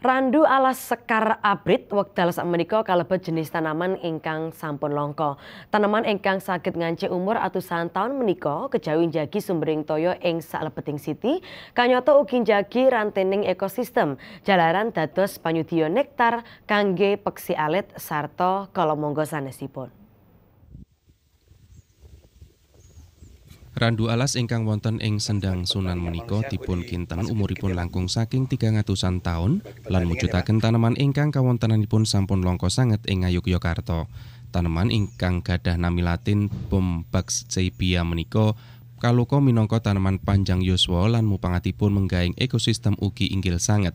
Randu alas sekar abrit wekdal meniko kalebet jenis tanaman ingkang sampun longko. Tanaman ingkang sakit ngance umur atusan tahun meniko kejawi jagi sumbering toyo ing salebeting city kanyoto ugi jagi rantening ekosistem. Jalaran dados panyudya nektar kangge peksi alit sarta kalamangga sanesipun. Randu alas ingkang wonten ing sendang Sunan menika dipun kinten umuripun langkung saking 300-an taun lan mujudaken taneman ingkang kawontenanipun sampun langka sanget ing Ngayogyakarta. Taneman ingkang gadah nami Latin Bombaxeibia menika kau minangka taneman panjang yuswa lan mupangatipun menggaing ekosistem ugi inggil sanget.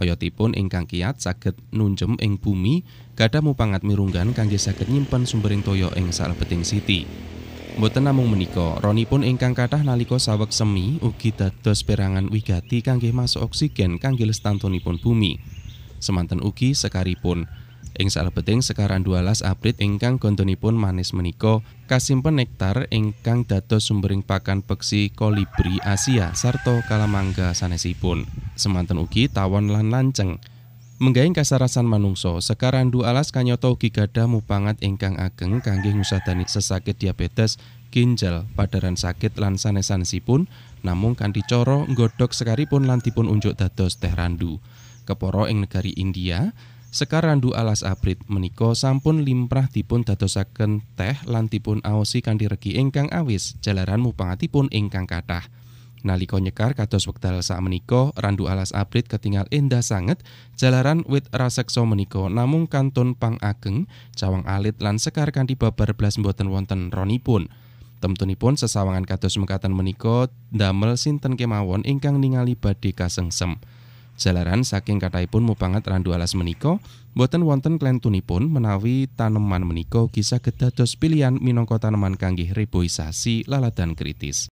Oyotipun ingkang kiat saged nunjem ing bumi gadah mupangat mirunggan kangge saged nyimpen sumbering toya ing salebeting siti. Mboten namung menika, pun ingkang kathah nalika saweg semi ugi dados perangan wigati kangge masuk oksigen kangge lestantunipun bumi. Semanten ugi sekaripun Ing salebeting sekaran 12 abrit ingkang pun manis menika kasimpen nektar ingkang dados sumbering pakan peksi kolibri Asia sarta kalamangga sanesipun. Semanten ugi tawon lan lanceng. Menggaing kasarasan manungso, du alas kanyoto ugi gadah mupangat ingkang ageng kangge ngusadani sesakit diabetes, ginjal, padaran sakit lan pun, namung kanthi coro nggodhog sekaripun lan dipun unjuk dados teh randu. keporo ing negari India, Sekarandu alas abrit menika sampun limprah dipun dadosaken teh lan dipun aosi kanthi regi ingkang awis, jalaran mupangatipun ingkang kathah. Nalika nyekar kados wekdal menika randu alas abrit ketingal endah sanget jalaran wit rasekso menika namung kantun pang ageng cawang alit lan sekar kanthi babar blas mboten wonten ronipun temtunipun sesawangan kados mekaten menika ndamel sinten kemawon ingkang ningali badhe kasengsem Jalaran saking kathahipun mupangat randu alas menika, boten wonten klentunipun menawi taneman menika kisah gedados pilihan minangka taneman kanggih reboisasi laladan kritis.